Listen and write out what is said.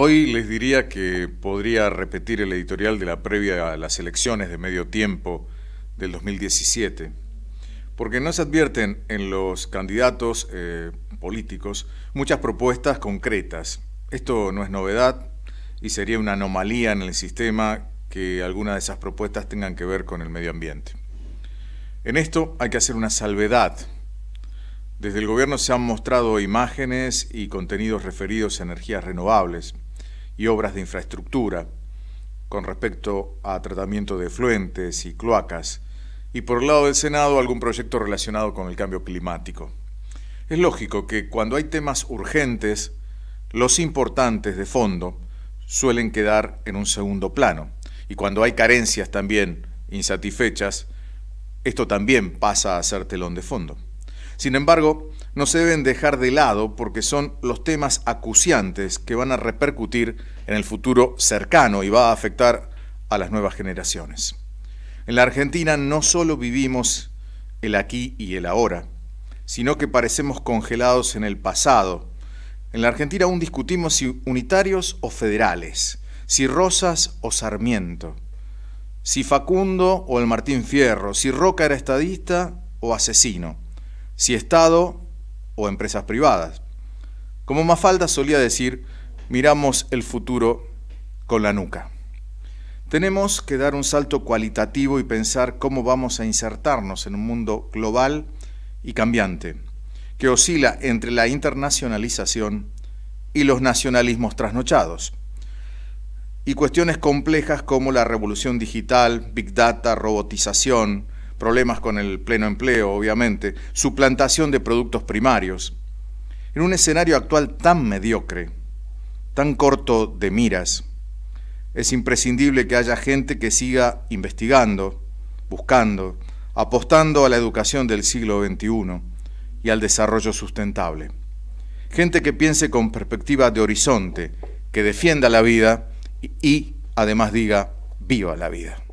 Hoy les diría que podría repetir el editorial de la previa a las elecciones de medio tiempo del 2017, porque no se advierten en los candidatos eh, políticos muchas propuestas concretas. Esto no es novedad y sería una anomalía en el sistema que algunas de esas propuestas tengan que ver con el medio ambiente. En esto hay que hacer una salvedad. Desde el gobierno se han mostrado imágenes y contenidos referidos a energías renovables, y obras de infraestructura con respecto a tratamiento de efluentes y cloacas, y por el lado del Senado algún proyecto relacionado con el cambio climático. Es lógico que cuando hay temas urgentes, los importantes de fondo suelen quedar en un segundo plano, y cuando hay carencias también insatisfechas, esto también pasa a ser telón de fondo. Sin embargo, no se deben dejar de lado porque son los temas acuciantes que van a repercutir en el futuro cercano y va a afectar a las nuevas generaciones. En la Argentina no solo vivimos el aquí y el ahora, sino que parecemos congelados en el pasado. En la Argentina aún discutimos si unitarios o federales, si Rosas o Sarmiento, si Facundo o el Martín Fierro, si Roca era estadista o asesino si Estado o empresas privadas. Como Mafalda solía decir, miramos el futuro con la nuca. Tenemos que dar un salto cualitativo y pensar cómo vamos a insertarnos en un mundo global y cambiante, que oscila entre la internacionalización y los nacionalismos trasnochados, y cuestiones complejas como la revolución digital, big data, robotización, problemas con el pleno empleo, obviamente, suplantación de productos primarios. En un escenario actual tan mediocre, tan corto de miras, es imprescindible que haya gente que siga investigando, buscando, apostando a la educación del siglo XXI y al desarrollo sustentable. Gente que piense con perspectiva de horizonte, que defienda la vida y, y además diga, viva la vida.